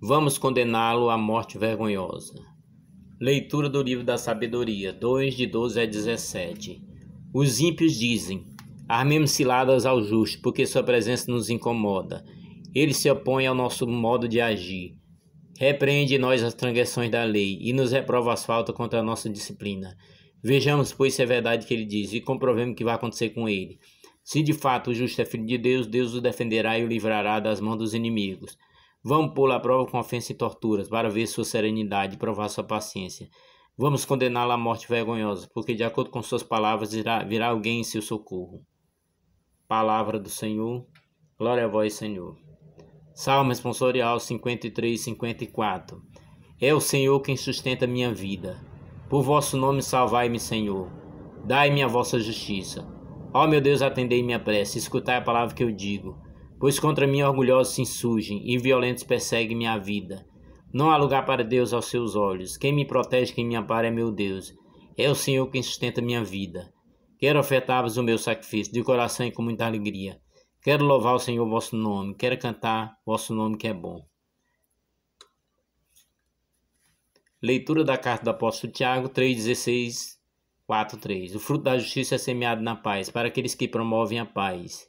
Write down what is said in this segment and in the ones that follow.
Vamos condená-lo à morte vergonhosa. Leitura do livro da Sabedoria, 2 de 12 a 17. Os ímpios dizem: Armemos ciladas ao justo, porque sua presença nos incomoda. Ele se opõe ao nosso modo de agir. Repreende nós as transgressões da lei e nos reprova as faltas contra a nossa disciplina. Vejamos, pois, se é verdade que ele diz e comprovemos o que vai acontecer com ele. Se de fato o justo é filho de Deus, Deus o defenderá e o livrará das mãos dos inimigos. Vamos pô-la à prova com ofensa e torturas, para ver sua serenidade e provar sua paciência. Vamos condená-la à morte vergonhosa, porque de acordo com suas palavras irá, virá alguém em seu socorro. Palavra do Senhor, glória a vós, Senhor. Salmo responsorial 53 54. É o Senhor quem sustenta minha vida. Por vosso nome salvai-me, Senhor. Dai-me a vossa justiça. Ó meu Deus, atendei minha prece, escutai a palavra que eu digo. Pois contra mim orgulhosos se insurgem e violentos perseguem minha vida. Não há lugar para Deus aos seus olhos. Quem me protege, quem me ampara é meu Deus. É o Senhor quem sustenta minha vida. Quero ofertar-vos o meu sacrifício de coração e com muita alegria. Quero louvar o Senhor vosso nome. Quero cantar vosso nome que é bom. Leitura da carta do apóstolo Tiago 3,16, 4,3 O fruto da justiça é semeado na paz para aqueles que promovem a paz.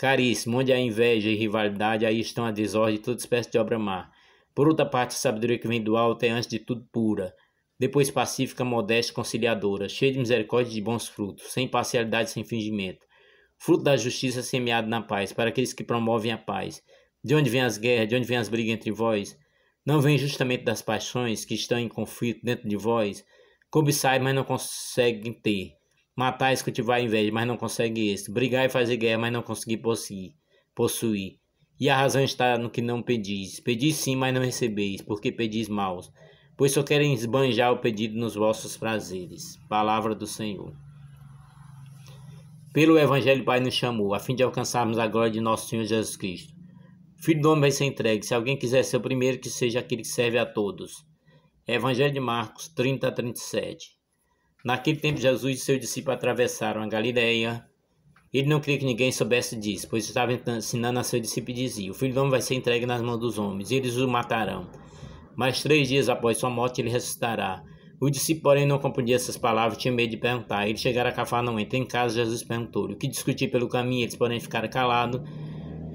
Caríssimo, onde há inveja e rivalidade, aí estão a desordem e toda espécie de obra má. Por outra parte, a sabedoria que vem do alto é antes de tudo pura, depois pacífica, modesta, conciliadora, cheia de misericórdia e de bons frutos, sem parcialidade, sem fingimento. Fruto da justiça semeado na paz, para aqueles que promovem a paz. De onde vêm as guerras, de onde vêm as brigas entre vós? Não vem justamente das paixões que estão em conflito dentro de vós? Cobiçai, mas não conseguem ter. Matar e cultivar a inveja, mas não consegue isso. Brigar e fazer guerra, mas não conseguir possuir. possuir. E a razão está no que não pedis. Pedis sim, mas não recebeis, porque pedis maus. Pois só querem esbanjar o pedido nos vossos prazeres. Palavra do Senhor. Pelo Evangelho, Pai nos chamou, a fim de alcançarmos a glória de nosso Senhor Jesus Cristo. filho do homem vai ser entregue. Se alguém quiser ser o primeiro, que seja aquele que serve a todos. Evangelho de Marcos 30 a 37. Naquele tempo, Jesus e seus discípulos atravessaram a Galileia. Ele não queria que ninguém soubesse disso, pois estava ensinando a seus discípulos e dizia: O filho do homem vai ser entregue nas mãos dos homens, e eles o matarão. Mas três dias após sua morte, ele ressuscitará. Os discípulos, porém, não compreendiam essas palavras e medo de perguntar. Eles chegaram a Cafarnaum. Entra em casa, Jesus perguntou-lhe o que discutir pelo caminho. Eles, porém, ficaram calados,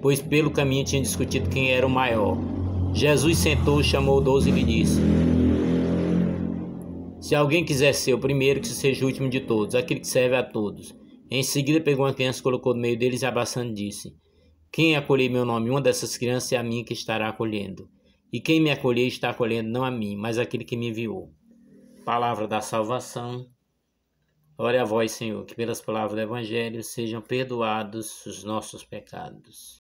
pois pelo caminho tinham discutido quem era o maior. Jesus sentou, chamou doze e lhe disse: se alguém quiser ser o primeiro, que seja o último de todos, aquele que serve a todos. Em seguida pegou uma criança, colocou no meio deles e abraçando disse: Quem acolher meu nome, uma dessas crianças é a mim que estará acolhendo. E quem me acolher está acolhendo não a mim, mas aquele que me enviou. Palavra da salvação. Ore a vós, Senhor, que pelas palavras do Evangelho sejam perdoados os nossos pecados.